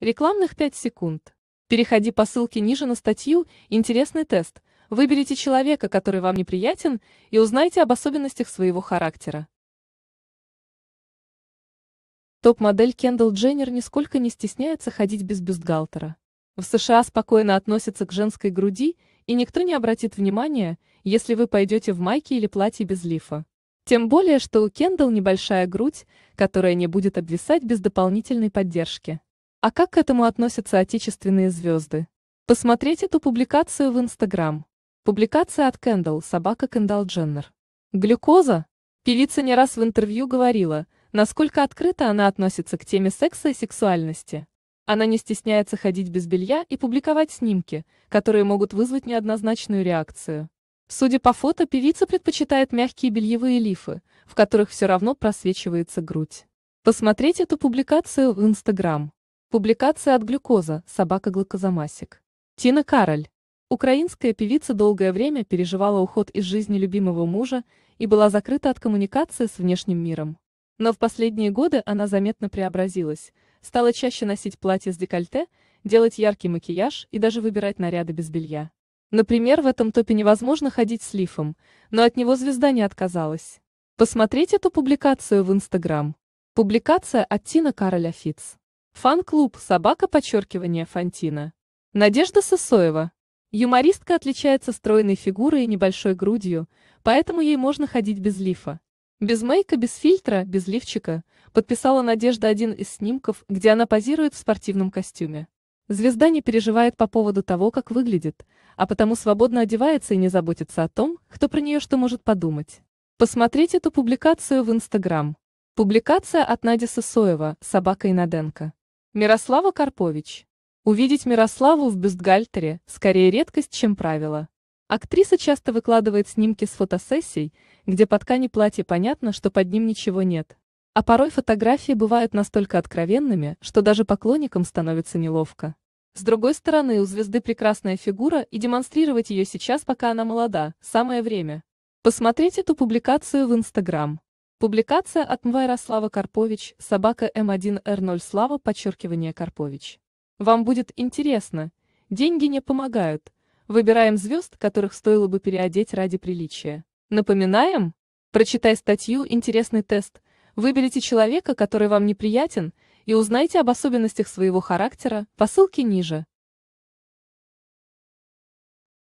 Рекламных 5 секунд. Переходи по ссылке ниже на статью «Интересный тест», выберите человека, который вам неприятен, и узнайте об особенностях своего характера. Топ-модель Кендалл Дженнер нисколько не стесняется ходить без бюстгальтера. В США спокойно относятся к женской груди, и никто не обратит внимания, если вы пойдете в майке или платье без лифа. Тем более, что у Кендалл небольшая грудь, которая не будет обвисать без дополнительной поддержки. А как к этому относятся отечественные звезды? Посмотреть эту публикацию в Инстаграм. Публикация от Кэндалл, собака Кэндалл Дженнер. Глюкоза? Певица не раз в интервью говорила, насколько открыто она относится к теме секса и сексуальности. Она не стесняется ходить без белья и публиковать снимки, которые могут вызвать неоднозначную реакцию. Судя по фото, певица предпочитает мягкие бельевые лифы, в которых все равно просвечивается грудь. Посмотреть эту публикацию в Инстаграм. Публикация от глюкоза «Собака глюкозамасик». Тина Кароль. Украинская певица долгое время переживала уход из жизни любимого мужа и была закрыта от коммуникации с внешним миром. Но в последние годы она заметно преобразилась, стала чаще носить платье с декольте, делать яркий макияж и даже выбирать наряды без белья. Например, в этом топе невозможно ходить с лифом, но от него звезда не отказалась. Посмотреть эту публикацию в Инстаграм. Публикация от Тина Кароля Фитц. Фан-клуб «Собака» подчеркивание Фантина. Надежда Сысоева. Юмористка отличается стройной фигурой и небольшой грудью, поэтому ей можно ходить без лифа. Без мейка, без фильтра, без лифчика, подписала Надежда один из снимков, где она позирует в спортивном костюме. Звезда не переживает по поводу того, как выглядит, а потому свободно одевается и не заботится о том, кто про нее что может подумать. Посмотреть эту публикацию в Инстаграм. Публикация от Нади Сысоева «Собака и Наденко». Мирослава Карпович. Увидеть Мирославу в бюстгальтере – скорее редкость, чем правило. Актриса часто выкладывает снимки с фотосессий, где по ткани платья понятно, что под ним ничего нет. А порой фотографии бывают настолько откровенными, что даже поклонникам становится неловко. С другой стороны, у звезды прекрасная фигура, и демонстрировать ее сейчас, пока она молода, самое время. Посмотреть эту публикацию в Инстаграм. Публикация от МВА Ярослава Карпович, собака М1Р0 Слава, подчеркивание Карпович. Вам будет интересно. Деньги не помогают. Выбираем звезд, которых стоило бы переодеть ради приличия. Напоминаем? Прочитай статью «Интересный тест». Выберите человека, который вам неприятен, и узнайте об особенностях своего характера по ссылке ниже.